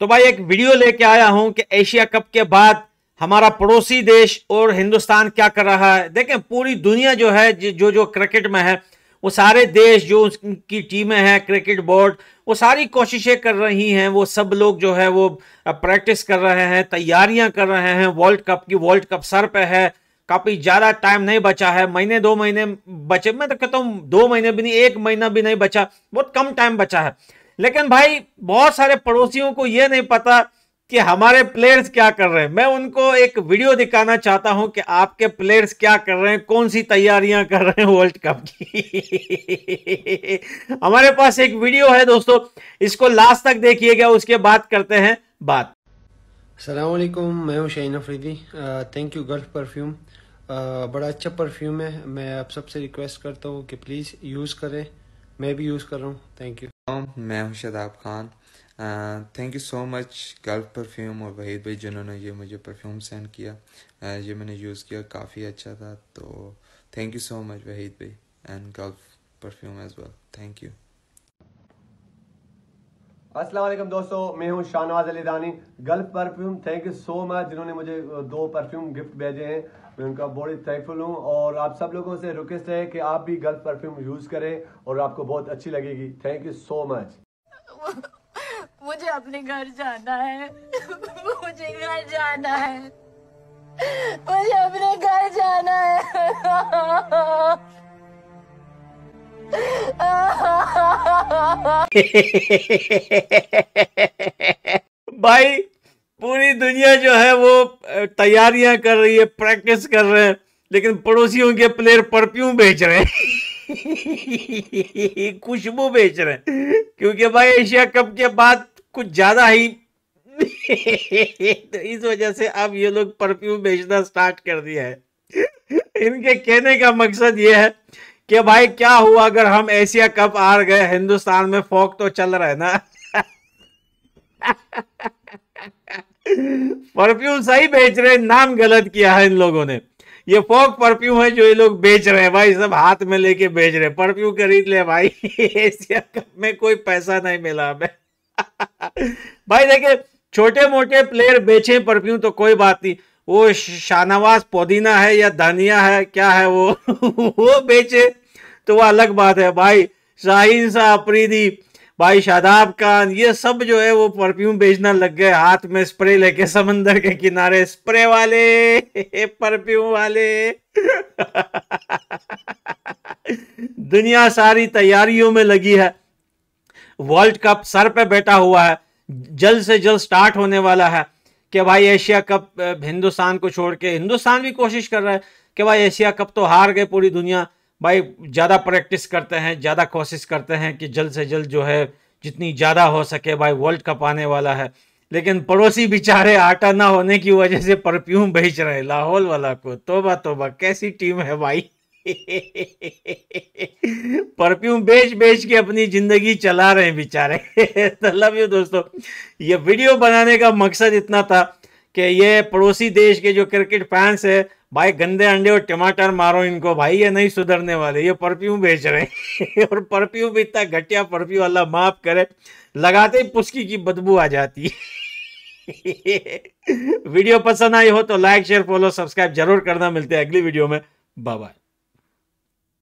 तो भाई एक वीडियो लेके आया हूं कि एशिया कप के बाद हमारा पड़ोसी देश और हिंदुस्तान क्या कर रहा है देखें पूरी दुनिया जो है जो जो क्रिकेट में है वो सारे देश जो उनकी टीमें हैं क्रिकेट बोर्ड वो सारी कोशिशें कर रही हैं वो सब लोग जो है वो प्रैक्टिस कर रहे हैं तैयारियां कर रहे हैं वर्ल्ड कप की वर्ल्ड कप सर पे है काफ़ी ज़्यादा टाइम नहीं बचा है महीने दो महीने बचे मैं तो कहता हूँ दो महीने भी नहीं एक महीना भी नहीं बचा बहुत कम टाइम बचा है लेकिन भाई बहुत सारे पड़ोसियों को यह नहीं पता कि हमारे प्लेयर्स क्या कर रहे हैं मैं उनको एक वीडियो दिखाना चाहता हूं कि आपके प्लेयर्स क्या कर रहे हैं कौन सी तैयारियां कर रहे हैं वर्ल्ड कप की हमारे पास एक वीडियो है दोस्तों इसको लास्ट तक देखिएगा उसके बाद करते हैं बात सलामकुम मैं हूं Shaheen Afridi thank you Gulf perfume बड़ा अच्छा परफ्यूम है मैं आप सबसे रिक्वेस्ट करता हूँ कि प्लीज़ यूज़ करें मैं भी यूज़ कर रहा हूँ थैंक यू मैं हूं Shadab Khan thank you so much Gulf perfume और वहीद भाई जिन्होंने ये मुझे परफ्यूम सेंड किया ये मैंने यूज़ किया काफ़ी अच्छा था तो thank you so much Waheed भाई and Gulf perfume as well thank you असल दोस्तों मैं हूं Shahnawaz Ali Dani Gulf perfume thank you so much जिन्होंने मुझे दो परफ्यूम गिफ्ट भेजे हैं मैं उनका ही थैंकफुल हूं और आप सब लोगों से रिक्वेस्ट है कि आप भी गल्फ परफ्यूम यूज़ करें और आपको बहुत अच्छी लगेगी थैंक यू सो मच मुझे अपने घर जाना है मुझे घर जाना है मुझे भाई पूरी दुनिया जो है वो तैयारियां कर रही है प्रैक्टिस कर रहे हैं लेकिन पड़ोसियों के प्लेयर परफ्यूम बेच रहे हैं खुशबू बेच रहे हैं क्योंकि भाई एशिया कप के बाद कुछ ज्यादा ही तो इस वजह से अब ये लोग परफ्यूम बेचना स्टार्ट कर दिया है इनके कहने का मकसद ये है कि भाई क्या हुआ अगर हम एशिया कप हार गए हिंदुस्तान में फोक तो चल रहा है ना परफ्यूम सही बेच रहे नाम गलत किया है इन लोगों ने ये फोक परफ्यूम है जो ये लोग बेच रहे हैं भाई सब हाथ में लेके बेच रहे परफ्यूम खरीद ले भाई एशिया कप में कोई पैसा नहीं मिला हमें भाई देखे छोटे मोटे प्लेयर बेचे परफ्यूम तो कोई बात नहीं वो शाहनवाज पुदीना है या धनिया है क्या है वो वो बेचे तो वह अलग बात है भाई शाहीन शाह अप्रीदी भाई शादाब खान ये सब जो है वो परफ्यूम बेचना लग गए हाथ में स्प्रे लेके समंदर के किनारे स्प्रे वाले परफ्यूम वाले दुनिया सारी तैयारियों में लगी है वर्ल्ड कप सर पे बैठा हुआ है जल्द से जल्द स्टार्ट होने वाला है कि भाई एशिया कप हिंदुस्तान को छोड़ के हिंदुस्तान भी कोशिश कर रहा है कि भाई एशिया कप तो हार गए पूरी दुनिया भाई ज़्यादा प्रैक्टिस करते हैं ज़्यादा कोशिश करते हैं कि जल्द से जल्द जो है जितनी ज़्यादा हो सके भाई वर्ल्ड कप आने वाला है लेकिन पड़ोसी बेचारे आटा ना होने की वजह से परफ्यूम बेच रहे लाहौल वाला को तोबा तोबा कैसी टीम है भाई परफ्यूम बेच बेच के अपनी जिंदगी चला रहे हैं बेचारे तो लव यू दोस्तों ये वीडियो बनाने का मकसद इतना था कि ये पड़ोसी देश के जो क्रिकेट फैंस है भाई गंदे अंडे और टमाटर मारो इनको भाई ये नहीं सुधरने वाले ये परफ्यूम बेच रहे हैं और परफ्यूम भी इतना घटिया परफ्यूम अल्लाह माफ करे लगाते ही पुस्की की बदबू आ जाती है वीडियो पसंद आई हो तो लाइक शेयर फॉलो सब्सक्राइब जरूर करना मिलते हैं अगली वीडियो में बाय बाय